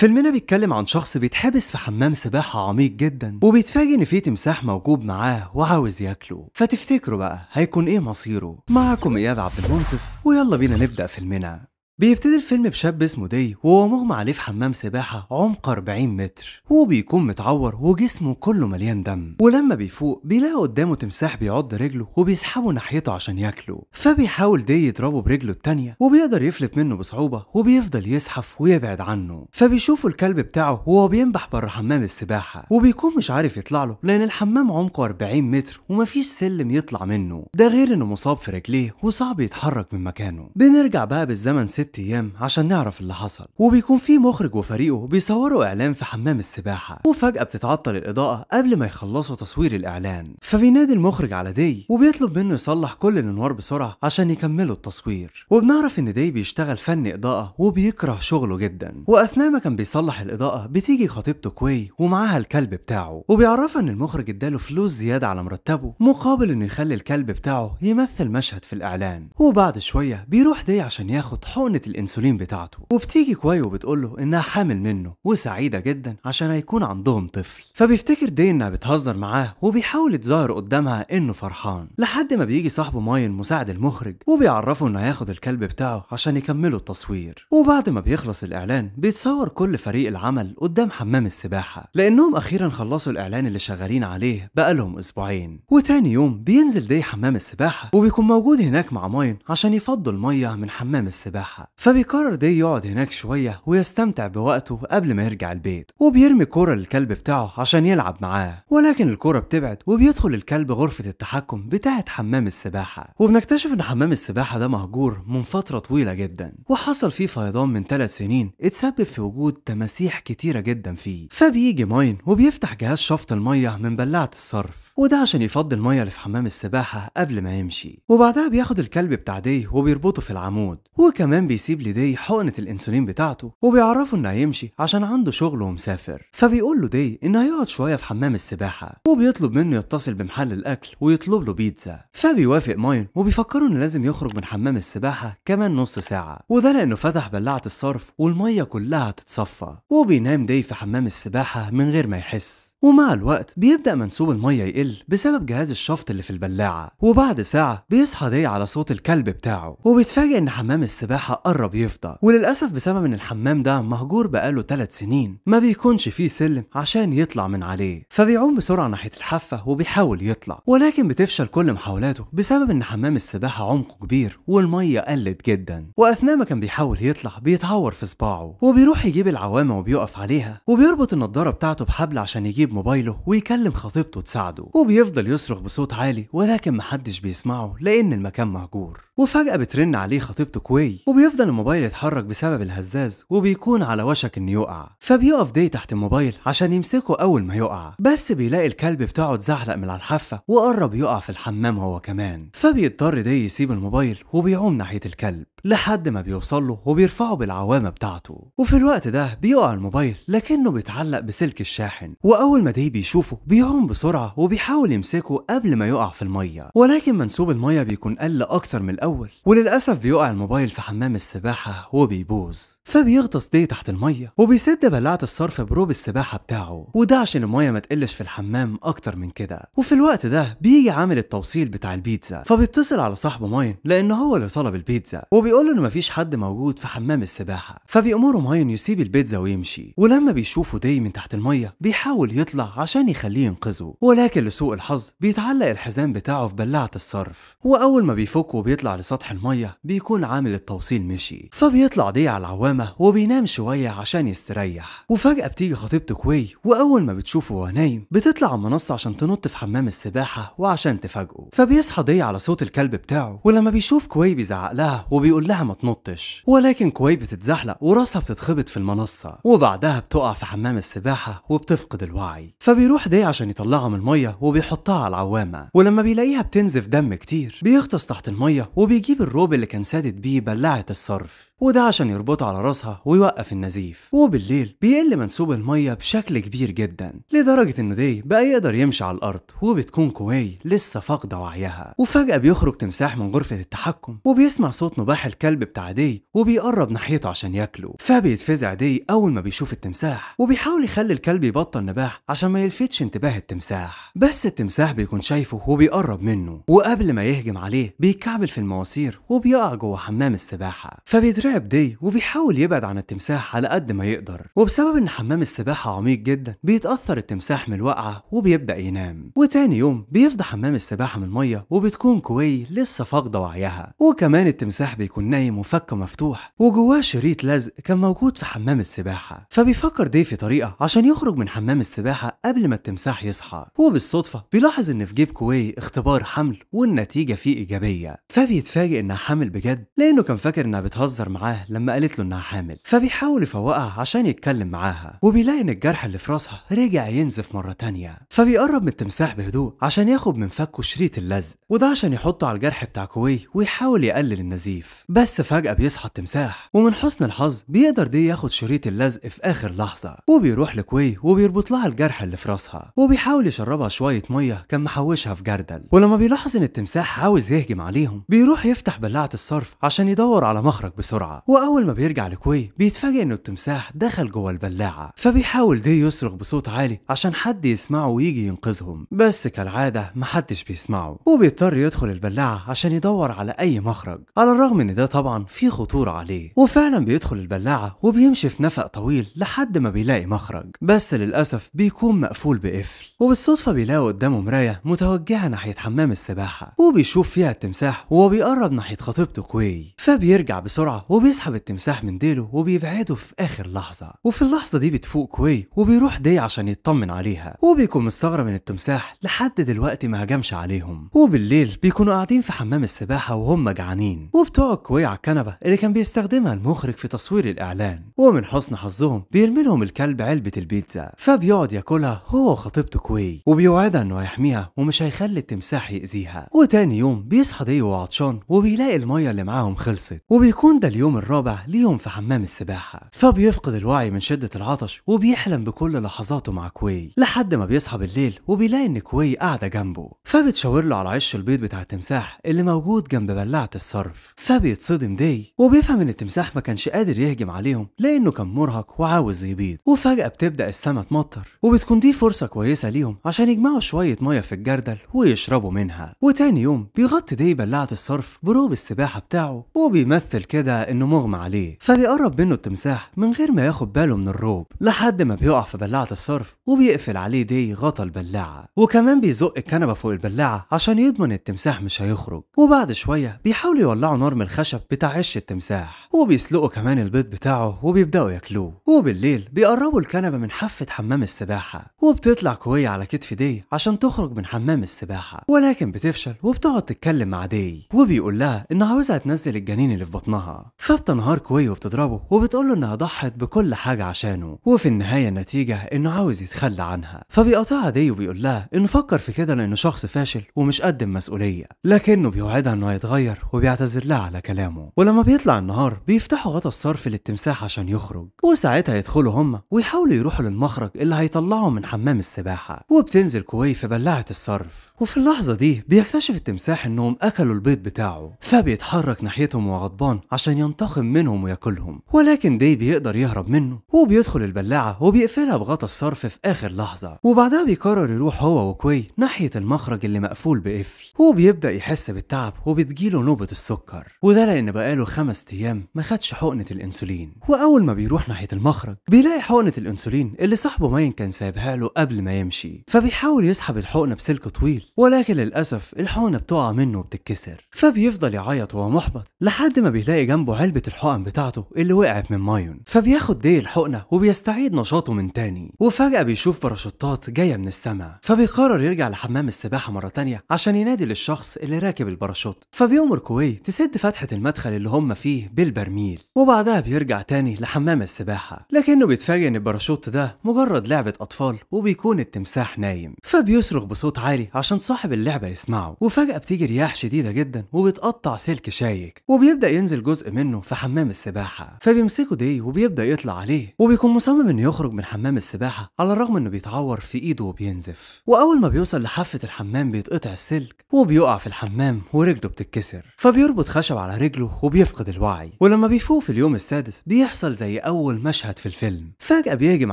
فيلمنا بيتكلم عن شخص بيتحبس في حمام سباحة عميق جدا وبيتفاجئ ان في تمساح موجود معاه وعاوز ياكله فتفتكروا بقى هيكون ايه مصيره معاكم اياد عبد المنصف ويلا بينا نبدأ فيلمنا بيبتدي الفيلم بشاب اسمه دي وهو مغمى عليه في حمام سباحة عمق 40 متر هو بيكون متعور وجسمه كله مليان دم ولما بيفوق بيلاقي قدامه تمساح بيعض رجله وبيسحبه ناحيته عشان ياكله فبيحاول دي يضربه برجله التانية وبيقدر يفلت منه بصعوبة وبيفضل يزحف ويبعد عنه فبيشوفه الكلب بتاعه وهو بينبح بره حمام السباحة وبيكون مش عارف يطلع له لأن الحمام عمقه 40 متر ومفيش سلم يطلع منه ده غير إنه مصاب في رجليه وصعب يتحرك من مكانه بنرجع بقى بالزمن ست ست أيام عشان نعرف اللي حصل وبيكون في مخرج وفريقه بيصوروا إعلان في حمام السباحة وفجأة بتتعطل الإضاءة قبل ما يخلصوا تصوير الإعلان فبينادي المخرج على دي وبيطلب منه يصلح كل الأنوار بسرعة عشان يكملوا التصوير وبنعرف إن دي بيشتغل فن إضاءة وبيكره شغله جدا وأثناء ما كان بيصلح الإضاءة بتيجي خطيبته كوي ومعاها الكلب بتاعه وبيعرفها إن المخرج اداله فلوس زيادة على مرتبه مقابل إنه يخلي الكلب بتاعه يمثل مشهد في الإعلان وبعد شوية بيروح دي عشان ياخد حقن حقنة الانسولين بتاعته وبتيجي كواي وبتقول له انها حامل منه وسعيدة جدا عشان هيكون عندهم طفل فبيفتكر دي انها بتهزر معاه وبيحاول يتظاهر قدامها انه فرحان لحد ما بيجي صاحبه ماين مساعد المخرج وبيعرفه انه هياخد الكلب بتاعه عشان يكملوا التصوير وبعد ما بيخلص الاعلان بيتصور كل فريق العمل قدام حمام السباحة لانهم اخيرا خلصوا الاعلان اللي شغالين عليه بقالهم اسبوعين وتاني يوم بينزل دي حمام السباحة وبيكون موجود هناك مع ماين عشان يفضوا المية من حمام السباحة فبيقرر دي يقعد هناك شوية ويستمتع بوقته قبل ما يرجع البيت وبيرمي كورة للكلب بتاعه عشان يلعب معاه ولكن الكورة بتبعد وبيدخل الكلب غرفة التحكم بتاعة حمام السباحة وبنكتشف ان حمام السباحة ده مهجور من فترة طويلة جدا وحصل فيه فيضان من ثلاث سنين اتسبب في وجود تماسيح كتيرة جدا فيه فبيجي ماين وبيفتح جهاز شفط المية من بلاعة الصرف وده عشان يفضي المية اللي في حمام السباحة قبل ما يمشي وبعدها بياخد الكلب بتاع دي وبيربطه في العمود وكمان بيسيب لدي حقنة الإنسولين بتاعته وبيعرفه إنه هيمشي عشان عنده شغل ومسافر فبيقول له دي إنه هيقعد شوية في حمام السباحة وبيطلب منه يتصل بمحل الأكل ويطلب له بيتزا فبيوافق ماين وبيفكروا إنه لازم يخرج من حمام السباحة كمان نص ساعة وده لأنه فتح بلاعة الصرف والمية كلها هتتصفى وبينام دي في حمام السباحة من غير ما يحس ومع الوقت بيبدأ منسوب المية يقل بسبب جهاز الشفط اللي في البلاعة وبعد ساعة بيصحى دي على صوت الكلب بتاعه وبيتفاجئ إن حمام السباحة قرب يفضى وللأسف بسبب إن الحمام ده مهجور بقاله 3 سنين ما بيكونش فيه سلم عشان يطلع من عليه فبيعوم بسرعة ناحية الحافة وبيحاول يطلع ولكن بتفشل كل محاولاته بسبب إن حمام السباحة عمقه كبير والمية قلت جدا وأثناء ما كان بيحاول يطلع بيتعور في صباعه وبيروح يجيب العوامة وبيقف عليها وبيربط النضارة بتاعته بحبل عشان يجيب موبايله ويكلم خطيبته تساعده وبيفضل يصرخ بصوت عالي ولكن محدش بيسمعه لأن المكان مهجور وفجأة بترن عليه خطيبته كوي وبيفضل بيفضل الموبايل يتحرك بسبب الهزاز وبيكون على وشك انه يقع فبيقف دي تحت الموبايل عشان يمسكه اول ما يقع بس بيلاقي الكلب بتاعه اتزحلق من على الحافه وقرب يقع في الحمام هو كمان فبيضطر دي يسيب الموبايل وبيعوم ناحيه الكلب لحد ما بيوصل له وبيرفعه بالعوامة بتاعته وفي الوقت ده بيقع الموبايل لكنه بيتعلق بسلك الشاحن وأول ما دي بيشوفه بيعوم بسرعة وبيحاول يمسكه قبل ما يقع في المية ولكن منسوب المية بيكون قل أكتر من الأول وللأسف بيقع الموبايل في حمام السباحة وبيبوظ فبيغطس دي تحت المية وبيسد بلعة الصرف بروب السباحة بتاعه وده عشان المية ما تقلش في الحمام أكتر من كده وفي الوقت ده بيجي عامل التوصيل بتاع البيتزا فبيتصل على صاحبه ماين لأن هو اللي طلب البيتزا وبي وبيقول له انه مفيش حد موجود في حمام السباحه فبيأمره ماين يسيب البيتزا ويمشي ولما بيشوفه داي من تحت الميه بيحاول يطلع عشان يخليه ينقذه ولكن لسوء الحظ بيتعلق الحزام بتاعه في بلاعه الصرف واول ما بيفك وبيطلع لسطح الميه بيكون عامل التوصيل مشي فبيطلع داي على العوامه وبينام شويه عشان يستريح وفجاه بتيجي خطيبته كوي واول ما بتشوفه وهو نايم بتطلع على المنصه عشان تنط في حمام السباحه وعشان تفاجئه فبيصحى داي على صوت الكلب بتاعه ولما بيشوف كوي بيزعق لها وبيقول بيقول لها ما تنطش ولكن كوي بتتزحلق وراسها بتتخبط في المنصة وبعدها بتقع في حمام السباحة وبتفقد الوعي فبيروح دي عشان يطلعها من المية وبيحطها على العوامة ولما بيلاقيها بتنزف دم كتير بيغطس تحت المية وبيجيب الروب اللي كان سادد بيه بلعة الصرف وده عشان يربطه على راسها ويوقف النزيف وبالليل بيقل منسوب المية بشكل كبير جدا لدرجة انه دي بقى يقدر يمشي على الأرض وبتكون كواي لسه فاقدة وعيها وفجأة بيخرج تمساح من غرفة التحكم وبيسمع صوت نباح الكلب بتاع دي وبيقرب ناحيته عشان ياكله فبيتفزع دي أول ما بيشوف التمساح وبيحاول يخلي الكلب يبطل نباح عشان ما يلفتش انتباه التمساح بس التمساح بيكون شايفه وبيقرب منه وقبل ما يهجم عليه بيكعبل في المواسير وبيقع جوه حمام السباحة فبيدرع بيترعب دي وبيحاول يبعد عن التمساح على قد ما يقدر وبسبب ان حمام السباحه عميق جدا بيتاثر التمساح من الوقعه وبيبدا ينام وتاني يوم بيفضى حمام السباحه من الميه وبتكون كوي لسه فاقده وعيها وكمان التمساح بيكون نايم وفكه مفتوح وجواه شريط لزق كان موجود في حمام السباحه فبيفكر دي في طريقه عشان يخرج من حمام السباحه قبل ما التمساح يصحى وبالصدفه بيلاحظ ان في جيب كوي اختبار حمل والنتيجه فيه ايجابيه فبيتفاجئ انها حامل بجد لانه كان فاكر انها بتهزر مع معاه لما قالت له انها حامل فبيحاول يفوقها عشان يتكلم معاها وبيلاقي ان الجرح اللي في راسها رجع ينزف مره تانية فبيقرب من التمساح بهدوء عشان ياخد من فكه شريط اللزق وده عشان يحطه على الجرح بتاع كوي ويحاول يقلل النزيف بس فجاه بيصحى التمساح ومن حسن الحظ بيقدر دي ياخد شريط اللزق في اخر لحظه وبيروح لكوي وبيربط لها الجرح اللي في راسها وبيحاول يشربها شويه ميه كان محوشها في جردل ولما بيلاحظ ان التمساح عاوز يهجم عليهم بيروح يفتح بلاعه الصرف عشان يدور على مخرج بسرعه بسرعة وأول ما بيرجع لكوي بيتفاجئ إنه التمساح دخل جوه البلاعة فبيحاول دي يصرخ بصوت عالي عشان حد يسمعه ويجي ينقذهم بس كالعادة محدش بيسمعه وبيضطر يدخل البلاعة عشان يدور على أي مخرج على الرغم إن ده طبعا فيه خطورة عليه وفعلا بيدخل البلاعة وبيمشي في نفق طويل لحد ما بيلاقي مخرج بس للأسف بيكون مقفول بقفل وبالصدفة بيلاقي قدامه مراية متوجهة ناحية حمام السباحة وبيشوف فيها التمساح وهو بيقرب ناحية خطيبته كوي فبيرجع بسرعة وبيسحب التمساح من ديله وبيبعده في آخر لحظة وفي اللحظة دي بتفوق كوي وبيروح داي عشان يطمن عليها وبيكون مستغرب من التمساح لحد دلوقتي ما هجمش عليهم وبالليل بيكونوا قاعدين في حمام السباحة وهم جعانين وبتقعد كوي على الكنبة اللي كان بيستخدمها المخرج في تصوير الإعلان ومن حسن حظهم بيرمي لهم الكلب علبة البيتزا فبيقعد ياكلها هو وخطيبته كوي وبيوعدها إنه هيحميها ومش هيخلي التمساح يأذيها وتاني يوم بيصحى داي وعطشان وبيلاقي المية اللي معاهم خلصت وبيكون ده اليوم الرابع ليهم في حمام السباحة فبيفقد الوعي من شدة العطش وبيحلم بكل لحظاته مع كوي لحد ما بيصحى بالليل وبيلاقي ان كوي قاعدة جنبه فبتشاور له على عش البيض بتاع التمساح اللي موجود جنب بلعة الصرف فبيتصدم داي وبيفهم ان التمساح ما كانش قادر يهجم عليهم لانه كان مرهق وعاوز يبيض وفجأة بتبدأ السماء تمطر وبتكون دي فرصة كويسة ليهم عشان يجمعوا شوية مية في الجردل ويشربوا منها وتاني يوم بيغطي داي بلعة الصرف بروب السباحة بتاعه وبيمثل كده انه مغمى عليه فبيقرب منه التمساح من غير ما ياخد باله من الروب لحد ما بيقع في بلاعه الصرف وبيقفل عليه دي غطا البلاعه وكمان بيزق الكنبه فوق البلاعه عشان يضمن التمساح مش هيخرج وبعد شويه بيحاولوا يولعوا نار من الخشب بتاع عش التمساح وبيسلقوا كمان البيض بتاعه وبيبداوا ياكلوه وبالليل بيقربوا الكنبه من حافه حمام السباحه وبتطلع كويه على كتف دي عشان تخرج من حمام السباحه ولكن بتفشل وبتقعد تتكلم مع دي وبيقول لها انها عاوزها تنزل الجنين اللي في بطنها فبتنهار كوي وبتضربه وبتقول له انها ضحت بكل حاجه عشانه وفي النهايه النتيجه انه عاوز يتخلى عنها فبيقاطعها دي وبيقول لها انه فكر في كده لانه شخص فاشل ومش قد مسؤوليه لكنه بيوعدها انه هيتغير وبيعتذر لها على كلامه ولما بيطلع النهار بيفتحوا غطا الصرف للتمساح عشان يخرج وساعتها يدخلوا هم ويحاولوا يروحوا للمخرج اللي هيطلعه من حمام السباحه وبتنزل كوي في بلاعه الصرف وفي اللحظه دي بيكتشف التمساح انهم اكلوا البيض بتاعه فبيتحرك ناحيتهم وغضبان عشان ينتقم منهم وياكلهم ولكن دي بيقدر يهرب منه وبيدخل البلاعة وبيقفلها بغطا الصرف في آخر لحظة وبعدها بيقرر يروح هو وكوي ناحية المخرج اللي مقفول بقفل وبيبدأ يحس بالتعب وبتجيله نوبة السكر وده لأن بقاله خمس أيام ما خدش حقنة الأنسولين وأول ما بيروح ناحية المخرج بيلاقي حقنة الأنسولين اللي صاحبه ماين كان سايبها له قبل ما يمشي فبيحاول يسحب الحقنة بسلك طويل ولكن للأسف الحقنة بتقع منه وبتتكسر فبيفضل يعيط وهو محبط لحد ما بيلاقي جنبه علبة الحقن بتاعته اللي وقعت من مايون فبياخد دي الحقنة وبيستعيد نشاطه من تاني وفجأة بيشوف باراشوتات جاية من السماء فبيقرر يرجع لحمام السباحة مرة تانية عشان ينادي للشخص اللي راكب الباراشوت فبيأمر كوي تسد فتحة المدخل اللي هم فيه بالبرميل وبعدها بيرجع تاني لحمام السباحة لكنه بيتفاجئ ان الباراشوت ده مجرد لعبة أطفال وبيكون التمساح نايم فبيصرخ بصوت عالي عشان صاحب اللعبة يسمعه وفجأة بتيجي رياح شديدة جدا وبتقطع سلك شايك وبيبدأ ينزل جزء منه منه في حمام السباحة فبيمسكه دي وبيبدأ يطلع عليه وبيكون مصمم انه يخرج من حمام السباحة على الرغم انه بيتعور في ايده وبينزف وأول ما بيوصل لحافة الحمام بيتقطع السلك وبيقع في الحمام ورجله بتتكسر فبيربط خشب على رجله وبيفقد الوعي ولما بيفوق في اليوم السادس بيحصل زي أول مشهد في الفيلم فجأة بيهجم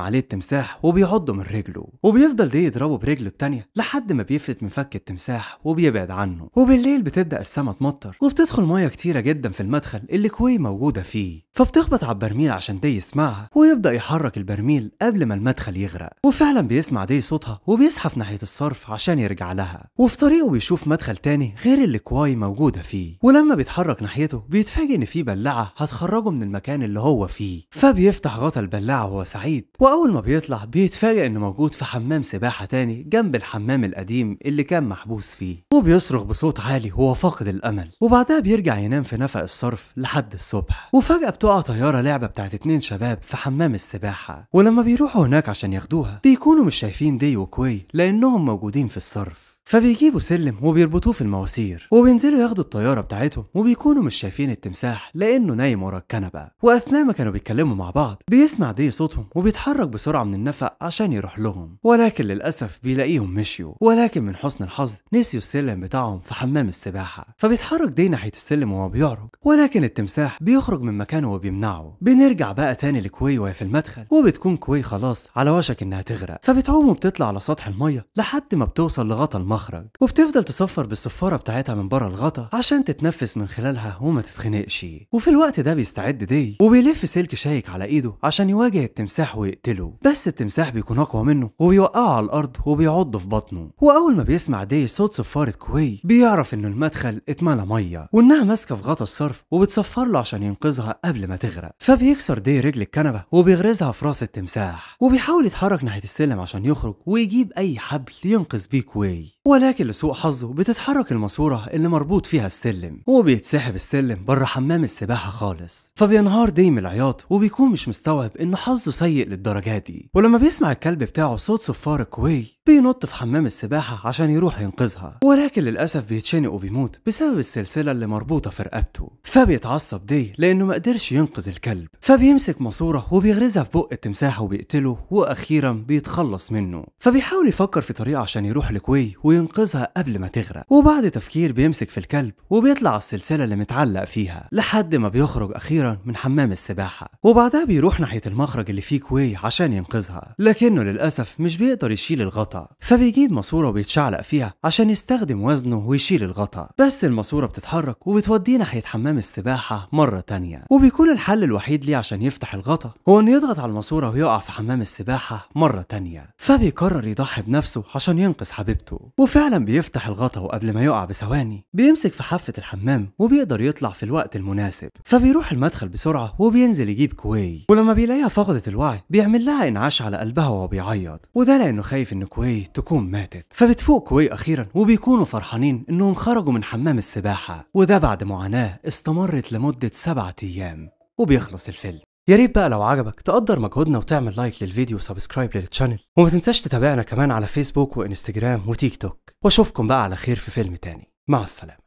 عليه التمساح وبيعضه من رجله وبيفضل دي يضربه برجله التانية لحد ما بيفلت من فك التمساح وبيبعد عنه وبالليل بتبدأ السما تمطر وبتدخل مية كتيرة جدا في المدخل اللي كويس وهي موجودة فيه فبتخبط على البرميل عشان دي يسمعها ويبدأ يحرك البرميل قبل ما المدخل يغرق وفعلا بيسمع دي صوتها وبيزحف ناحية الصرف عشان يرجع لها وفي طريقه بيشوف مدخل تاني غير اللي كواي موجودة فيه ولما بيتحرك ناحيته بيتفاجئ إن في بلاعة هتخرجه من المكان اللي هو فيه فبيفتح غطا البلاعة وهو سعيد وأول ما بيطلع بيتفاجئ إنه موجود في حمام سباحة تاني جنب الحمام القديم اللي كان محبوس فيه وبيصرخ بصوت عالي وهو فاقد الأمل وبعدها بيرجع ينام في نفق الصرف لحد الصبح وفجأة بتقع طيارة لعبة بتاعت اتنين شباب في حمام السباحة ولما بيروحوا هناك عشان ياخدوها بيكونوا مش شايفين دي وكوي لأنهم موجودين في الصرف فبيجيبوا سلم وبيربطوه في المواسير وبينزلوا ياخدوا الطياره بتاعتهم وبيكونوا مش شايفين التمساح لانه نايم ورا الكنبه واثناء ما كانوا بيتكلموا مع بعض بيسمع دي صوتهم وبيتحرك بسرعه من النفق عشان يروح لهم ولكن للاسف بيلاقيهم مشيوا ولكن من حسن الحظ نسيوا السلم بتاعهم في حمام السباحه فبيتحرك دي ناحيه السلم وهو بيعرج ولكن التمساح بيخرج من مكانه وبيمنعه بنرجع بقى تاني لكوي وهي في المدخل وبتكون كوي خلاص على وشك انها تغرق فبتعوم وبتطلع على سطح الميه لحد ما بتوصل لغطا الميه المخرج وبتفضل تصفر بالصفارة بتاعتها من بره الغطا عشان تتنفس من خلالها وما تتخنقش وفي الوقت ده بيستعد دي وبيلف سلك شايك على ايده عشان يواجه التمساح ويقتله بس التمساح بيكون اقوى منه وبيوقعه على الارض وبيعض في بطنه واول ما بيسمع دي صوت صفارة كوي بيعرف ان المدخل اتملى ميه وانها ماسكه في غطا الصرف وبتصفر له عشان ينقذها قبل ما تغرق فبيكسر دي رجل الكنبه وبيغرزها في راس التمساح وبيحاول يتحرك ناحيه السلم عشان يخرج ويجيب اي حبل ينقذ بيه كوي ولكن لسوء حظه بتتحرك الماسورة اللي مربوط فيها السلم وبيتسحب السلم بره حمام السباحة خالص فبينهار ديم العياط وبيكون مش مستوعب ان حظه سيء للدرجة دي ولما بيسمع الكلب بتاعه صوت صفار كوي بينط في حمام السباحة عشان يروح ينقذها ولكن للأسف بيتشنق وبيموت بسبب السلسلة اللي مربوطة في رقبته فبيتعصب دي لأنه ما قدرش ينقذ الكلب فبيمسك ماسورة وبيغرزها في بق التمساح وبيقتله وأخيرا بيتخلص منه فبيحاول يفكر في طريقة عشان يروح لكوي وبينقذها قبل ما تغرق وبعد تفكير بيمسك في الكلب وبيطلع السلسلة اللي متعلق فيها لحد ما بيخرج أخيرا من حمام السباحة وبعدها بيروح ناحية المخرج اللي فيه كوي عشان ينقذها لكنه للأسف مش بيقدر يشيل الغطا فبيجيب ماسورة وبيتشعلق فيها عشان يستخدم وزنه ويشيل الغطا بس الماسورة بتتحرك وبتوديه ناحية حمام السباحة مرة تانية وبيكون الحل الوحيد ليه عشان يفتح الغطا هو انه يضغط على الماسورة ويقع في حمام السباحة مرة تانية فبيقرر يضحي بنفسه عشان ينقذ حبيبته وفعلا بيفتح الغطا وقبل ما يقع بثواني بيمسك في حافة الحمام وبيقدر يطلع في الوقت المناسب فبيروح المدخل بسرعة وبينزل يجيب كوي ولما بيلاقيها فقدت الوعي بيعمل لها انعاش على قلبها وهو بيعيط وده لانه خايف ان كوي تكون ماتت فبتفوق كوي أخيرا وبيكونوا فرحانين إنهم خرجوا من حمام السباحة وده بعد معاناة استمرت لمدة سبعة أيام وبيخلص الفيلم يا ريت بقى لو عجبك تقدر مجهودنا وتعمل لايك للفيديو وسبسكرايب للتشانل وما تنساش تتابعنا كمان على فيسبوك وانستجرام وتيك توك واشوفكم بقى على خير في فيلم تاني مع السلامة